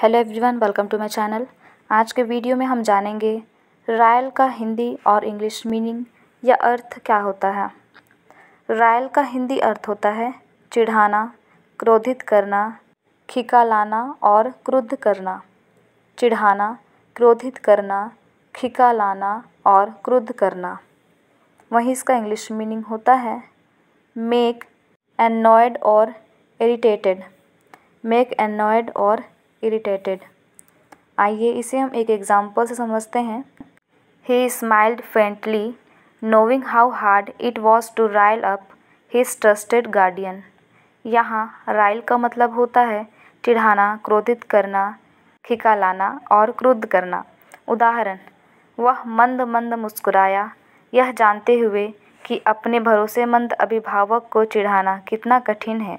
hello everyone welcome to my channel आज के video में हम जानेंगे रायल का हिंदी और इंग्लिश मीनिंग या अर्थ क्या होता है रायल का हिंदी अर्थ होता है चिढ़ाना क्रोधित करना खिका लाना और क्रुद्ध करना चिढ़ाना क्रोधित करना खिका लाना और क्रुद्ध करना वहीं इसका इंग्लिश मीनिंग होता है मेक एनॉयड और इरीटेटेड मेक एनॉयड और इरिटेटेड आइए इसे हम एक एग्जाम्पल से समझते हैं he smiled faintly knowing how hard it was to rile up his trusted guardian यहाँ राइल का मतलब होता है चिढ़ाना क्रोधित करना खिका लाना और क्रुद्ध करना उदाहरण वह मंद मंद मुस्कुराया यह जानते हुए कि अपने भरोसेमंद अभिभावक को चिढ़ाना कितना कठिन है